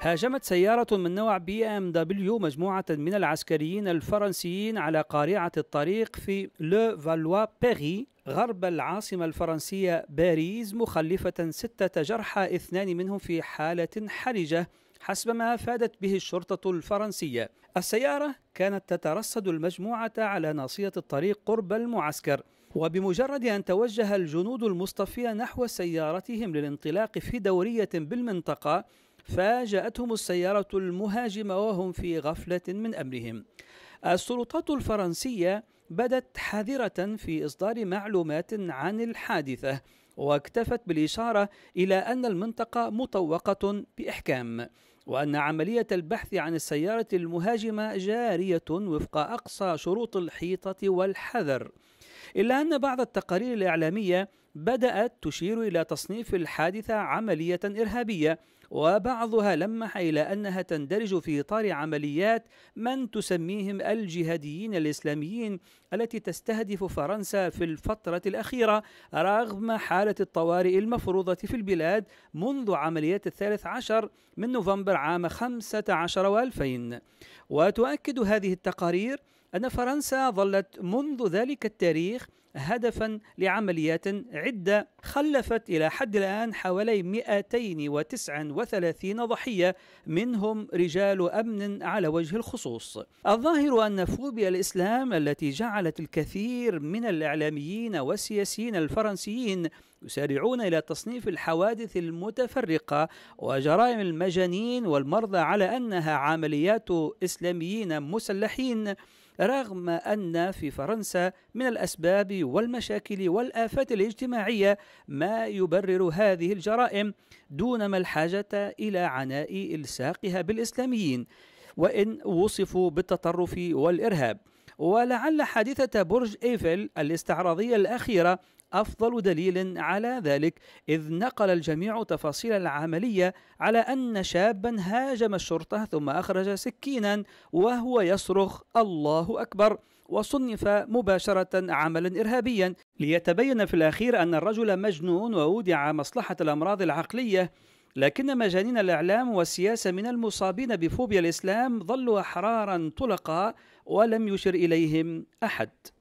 هاجمت سيارة من نوع بي ام دبليو مجموعة من العسكريين الفرنسيين على قارعة الطريق في لو فالوا بيري غرب العاصمة الفرنسية باريس مخلفة ستة جرحى اثنان منهم في حالة حرجة حسب ما افادت به الشرطه الفرنسيه السياره كانت تترصد المجموعه على ناصيه الطريق قرب المعسكر وبمجرد أن توجه الجنود المصطفين نحو سيارتهم للانطلاق في دورية بالمنطقة فاجأتهم السيارة المهاجمة وهم في غفلة من أمرهم السلطات الفرنسية بدت حذرة في إصدار معلومات عن الحادثة واكتفت بالإشارة إلى أن المنطقة مطوقة بإحكام وأن عملية البحث عن السيارة المهاجمة جارية وفق أقصى شروط الحيطة والحذر إلا أن بعض التقارير الإعلامية بدأت تشير إلى تصنيف الحادثة عملية إرهابية وبعضها لمح إلى أنها تندرج في إطار عمليات من تسميهم الجهاديين الإسلاميين التي تستهدف فرنسا في الفترة الأخيرة رغم حالة الطوارئ المفروضة في البلاد منذ عمليات الثالث عشر من نوفمبر عام 15 والفين وتؤكد هذه التقارير أن فرنسا ظلت منذ ذلك التاريخ هدفا لعمليات عدة خلفت إلى حد الآن حوالي 239 ضحية منهم رجال أمن على وجه الخصوص الظاهر أن فوبيا الإسلام التي جعلت الكثير من الإعلاميين والسياسيين الفرنسيين يسارعون إلى تصنيف الحوادث المتفرقة وجرائم المجانين والمرضى على أنها عمليات إسلاميين مسلحين رغم أن في فرنسا من الأسباب والمشاكل والآفات الاجتماعية ما يبرر هذه الجرائم دون ما الحاجة إلى عناء إلساقها بالإسلاميين وإن وصفوا بالتطرف والإرهاب ولعل حادثة برج إيفل الاستعراضية الأخيرة أفضل دليل على ذلك إذ نقل الجميع تفاصيل العملية على أن شابا هاجم الشرطة ثم أخرج سكينا وهو يصرخ الله أكبر وصنف مباشرة عملا إرهابيا ليتبين في الأخير أن الرجل مجنون وودع مصلحة الأمراض العقلية لكن مجانين الإعلام والسياسة من المصابين بفوبيا الإسلام ظلوا أحرارا طلقا ولم يشر إليهم أحد